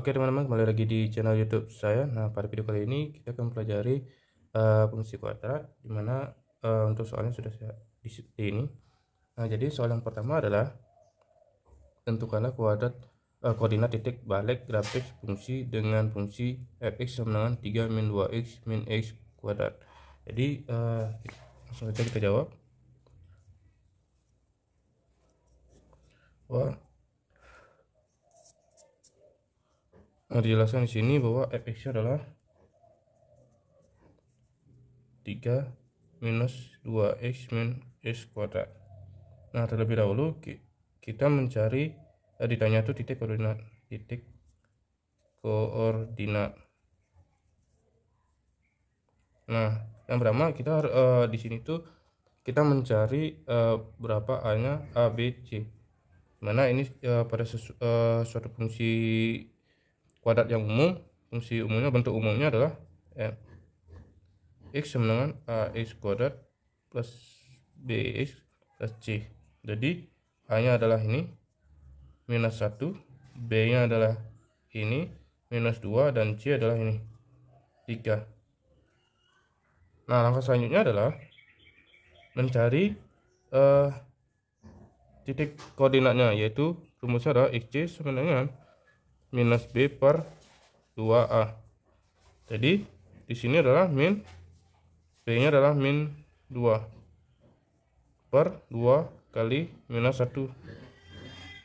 Oke teman-teman kembali lagi di channel YouTube saya. Nah pada video kali ini kita akan pelajari uh, eh, fungsi kuadrat dimana uh, eh, untuk soalnya sudah saya di ini. Nah jadi soal yang pertama adalah tentukanlah kuadrat uh, koordinat titik balik grafik fungsi dengan fungsi fx sama dengan 3 min 2x min x kuadrat. Jadi uh, langsung saja kita jawab. Wah. Nah, dijelaskan di sini bahwa fx adalah 3 minus 2x minus x kuadrat. Nah, terlebih dahulu kita mencari eh, ditanya itu titik koordinat, titik koordinat. Nah, yang pertama kita eh, di sini tuh kita mencari eh, berapa a-nya a b c. Mana ini eh, pada sesu, eh, suatu fungsi kuadrat yang umum fungsi umumnya bentuk umumnya adalah m ya, x sama dengan ax kuadrat plus bx plus c jadi a nya adalah ini minus satu, b nya adalah ini minus dua dan c adalah ini tiga. nah langkah selanjutnya adalah mencari uh, titik koordinatnya yaitu rumusnya adalah xc sama dengan minus B per 2A. Jadi di sini adalah min B-nya adalah min 2 per 2 kali minus 1.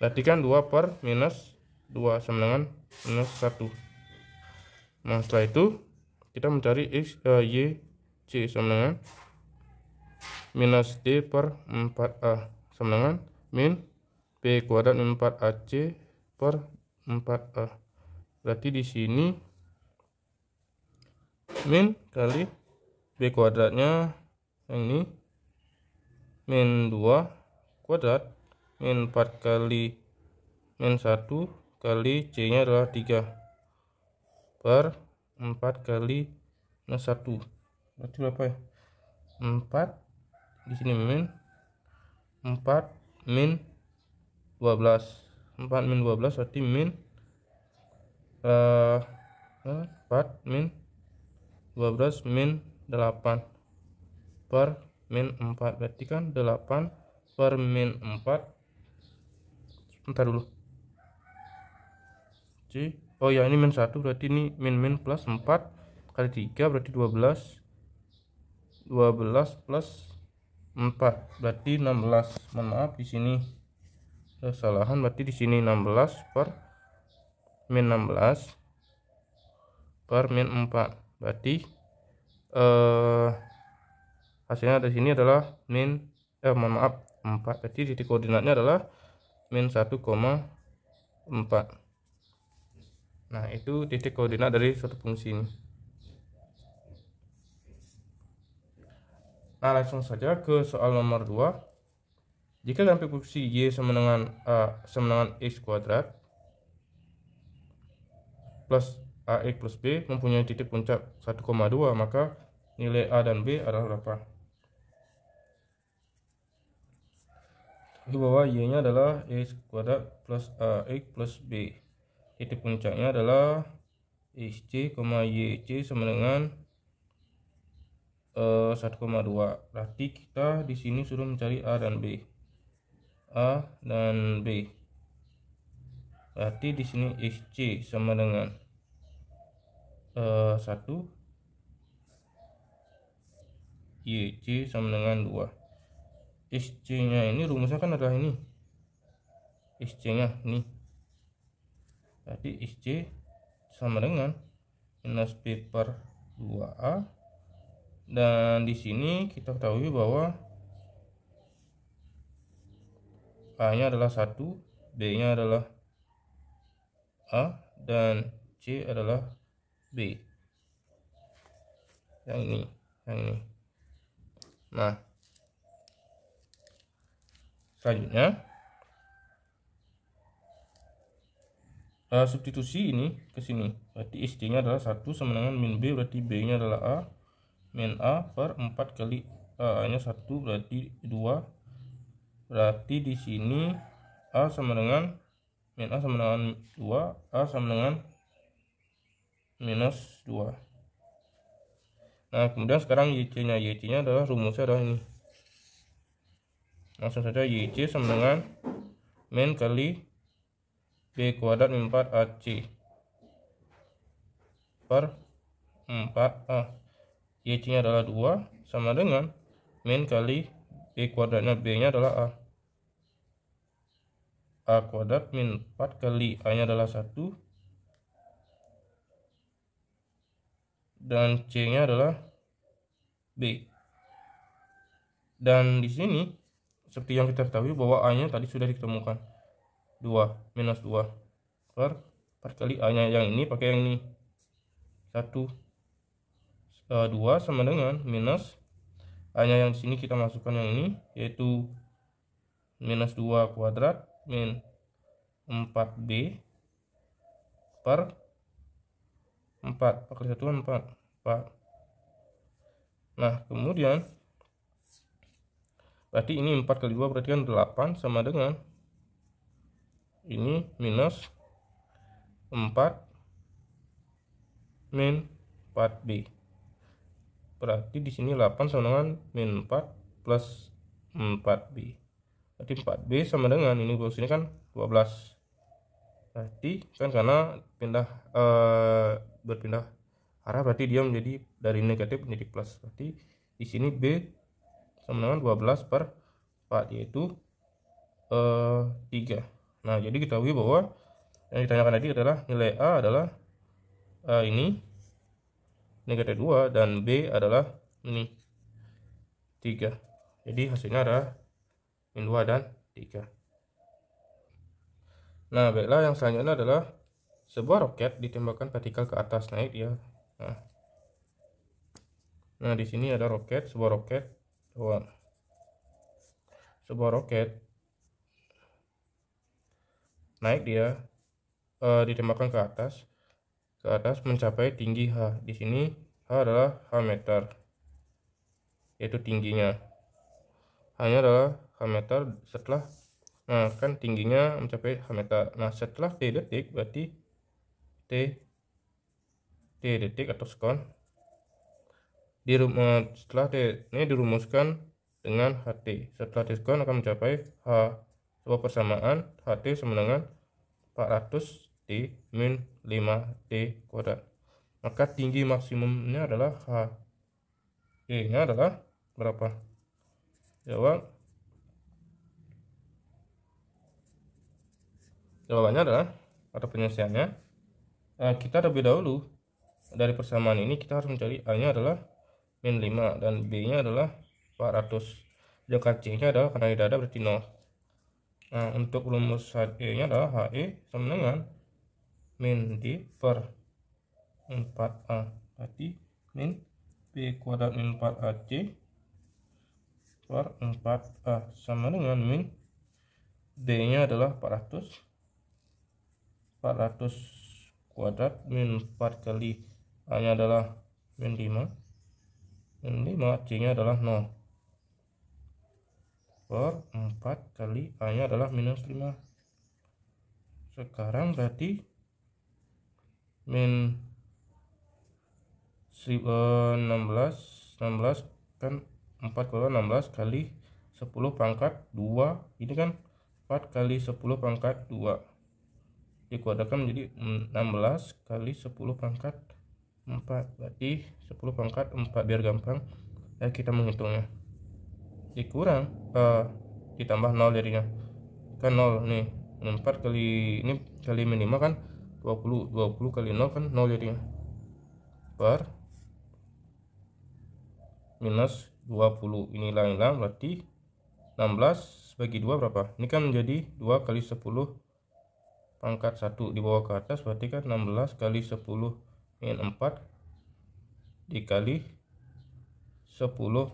Berarti kan 2 per minus 2 sama dengan minus 1. Nah setelah itu kita mencari X, uh, Y, C sama dengan minus D per 4A sama dengan min B kuadrat 4AC per 4A. Eh, berarti di sini min kali B kuadratnya yang ini min 2 kuadrat min 4 kali min 1 kali C nya adalah 3 per 4 kali min 1 berarti berapa ya 4 di sini min 4 min 12 4 min 12 berarti min uh, eh, 4 eh, min 12 min 8 per min 4 berarti kan 8 per min 4 ntar dulu C oh ya ini min 1 berarti ini min min plus 4 kali 3 berarti 12 12 plus 4 berarti 16 mohon maaf di sini kesalahan berarti di sini 16 per min 16 per min 4 berarti eh, hasilnya di sini adalah min eh mohon maaf 4 jadi titik koordinatnya adalah min 1,4 nah itu titik koordinat dari suatu fungsi ini nah langsung saja ke soal nomor 2 jika dalam fungsi y sama dengan a eh, sama dengan x kuadrat plus ax plus b mempunyai titik puncak 1,2 maka nilai a dan b adalah berapa? Di bawah y-nya adalah x kuadrat plus ax plus b. Titik puncaknya adalah xc, yc sama dengan uh, 1,2. Berarti kita di sini suruh mencari a dan b. A dan B. Berarti di sini XC sama dengan e uh, 1 YC sama dengan 2 XC nya ini rumusnya kan adalah ini XC nya ini berarti XC sama dengan minus P per 2A dan di sini kita ketahui bahwa A nya adalah 1 B nya adalah A dan C adalah B yang ini yang ini nah selanjutnya uh, substitusi ini ke sini berarti SC nya adalah 1 sama dengan min B berarti B nya adalah A min A per 4 kali A nya 1 berarti 2 berarti di sini A sama dengan min A sama dengan 2 A sama dengan minus 2 nah kemudian sekarang YC nya YC nya adalah rumusnya adalah ini langsung saja YC sama dengan min kali B kuadrat 4 AC per 4A YC nya adalah 2 sama dengan min kali B kuadratnya B nya adalah A A kuadrat min 4 kali A nya adalah 1 dan C nya adalah B dan di sini seperti yang kita ketahui bahwa A nya tadi sudah ditemukan 2 minus 2 per 4 kali A nya yang ini pakai yang ini 1 2 e, sama dengan minus A nya yang sini kita masukkan yang ini yaitu minus 2 kuadrat min 4B per 4 4 kali 1 4 4 nah kemudian berarti ini 4 kali 2 berarti kan 8 sama dengan ini minus 4 min 4B berarti di sini 8 sama dengan min 4 plus 4B berarti 4B sama dengan ini gue ini kan 12 berarti nah, kan karena pindah e, berpindah arah berarti dia menjadi dari negatif menjadi plus berarti di sini B sama dengan 12 per 4 yaitu e, eh, 3 nah jadi kita tahu bahwa yang ditanyakan tadi adalah nilai A adalah e, ini negatif 2 dan B adalah ini 3 jadi hasilnya adalah min 2 dan 3 nah baiklah yang selanjutnya adalah sebuah roket ditembakkan vertikal ke atas naik ya nah, nah di sini ada roket sebuah roket sebuah roket naik dia e, ditembakkan ke atas ke atas mencapai tinggi h di sini h adalah h meter yaitu tingginya hanya adalah H meter setelah nah kan tingginya mencapai H meter nah setelah T detik berarti T T detik atau sekon rumah eh, setelah T ini dirumuskan dengan HT setelah diskon akan mencapai H sebuah persamaan HT sama dengan 400 T min 5 T kuadrat maka tinggi maksimumnya adalah H T nya adalah berapa jawab jawabannya adalah atau penyelesaiannya eh, kita terlebih dahulu dari persamaan ini kita harus mencari A nya adalah min 5 dan B nya adalah 400 sedangkan C nya adalah karena tidak ada berarti 0 nah untuk rumus HE nya adalah HE sama dengan min D per 4A berarti min P kuadrat min 4AC per 4A sama dengan min D nya adalah 400 400 kuadrat min 4 kali A nya adalah min 5 min 5 C nya adalah 0 per 4 kali A nya adalah minus 5 sekarang berarti min 16 16 eh, kan 4 kuadrat 16 kali 10 pangkat 2 ini kan 4 kali 10 pangkat 2 dikuadratkan menjadi 16 kali 10 pangkat 4 berarti 10 pangkat 4 biar gampang ya kita menghitungnya dikurang uh, ditambah 0 jadinya kan 0 nih 4 kali ini kali minimal kan 20 20 kali 0 kan 0 jadinya per minus 20 ini lain-lain berarti 16 bagi 2 berapa ini kan menjadi 2 kali 10 pangkat 1 dibawa ke atas berarti kan 16 kali 10 min 4 dikali 10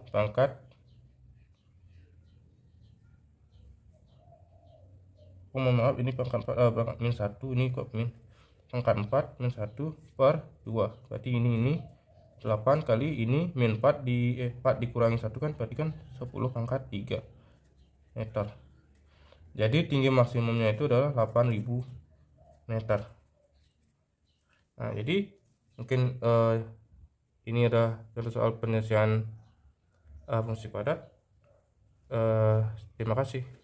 pangkat 4. oh, mohon maaf ini pangkat 4 eh, pangkat min 1 ini kok min pangkat 4 min 1 per 2 berarti ini ini 8 kali ini min 4 di eh, 4 dikurangi 1 kan berarti kan 10 pangkat 3 meter jadi tinggi maksimumnya itu adalah 8000 meter nah jadi mungkin uh, ini adalah soal penyelesaian uh, fungsi padat Uh, terima kasih